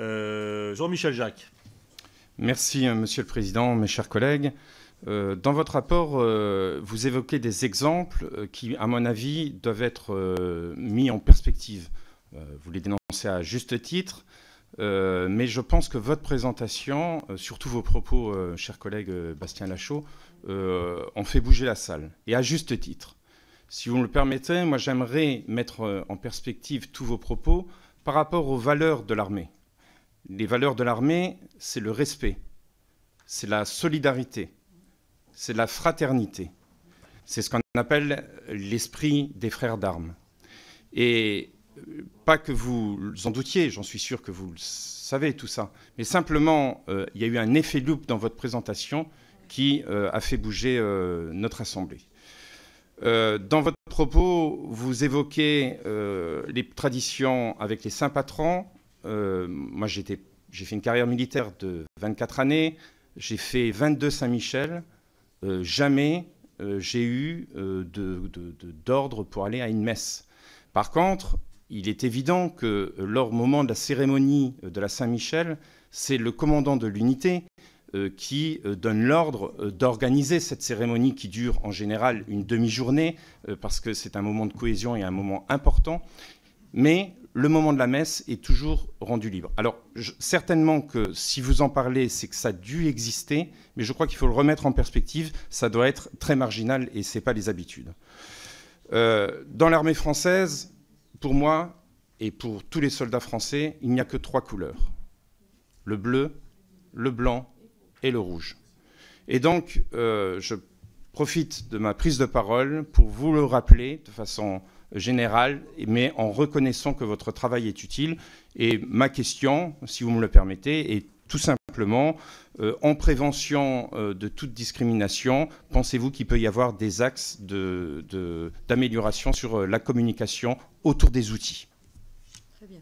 Euh, Jean-Michel Jacques. Merci, euh, Monsieur le Président, mes chers collègues. Euh, dans votre rapport, vous évoquez des exemples qui, à mon avis, doivent être mis en perspective. vous les dénoncez à juste titre, mais je pense que votre présentation, surtout vos propos, chers collègues Bastien Lachaud, ont fait bouger la salle, et à juste titre. Si vous me le permettez, moi j'aimerais mettre en perspective tous vos propos par rapport aux valeurs de l'armée. Les valeurs de l'armée, c'est le respect, c'est la solidarité, c'est la fraternité. C'est ce qu'on appelle l'esprit des frères d'armes. Et euh, pas que vous en doutiez, j'en suis sûr que vous le savez tout ça, mais simplement, euh, il y a eu un effet loupe dans votre présentation qui euh, a fait bouger notre Assemblée. Euh, dans votre propos, vous évoquez euh, les traditions avec les saints patrons. Euh, moi, j'ai fait une carrière militaire de 24 années. J'ai fait 22 Saint-Michel. jamais j'ai eu d'ordre pour aller à une messe. Par contre, il est évident que lors moment de la cérémonie de la Saint-Michel, c'est le commandant de l'unité euh, qui euh, donne l'ordre euh, d'organiser cette cérémonie qui dure en général une demi-journée, parce que c'est un moment de cohésion et un moment important. Mais le moment de la messe est toujours rendu libre. Alors certainement que si vous en parlez, c'est que ça a dû exister, mais je crois qu'il faut le remettre en perspective, ça doit être très marginal et ce n'est pas les habitudes. dans l'armée française, pour moi et pour tous les soldats français, il n'y a que trois couleurs. Le bleu, le blanc et le rouge. Et donc, euh, je profite de ma prise de parole pour vous le rappeler de façon générale, mais en reconnaissant que votre travail est utile. Et ma question, si vous me le permettez, est tout simplement, euh, en prévention euh, de toute discrimination, pensez-vous qu'il peut y avoir des axes d'amélioration de, d'amélioration sur la communication autour des outils Très bien.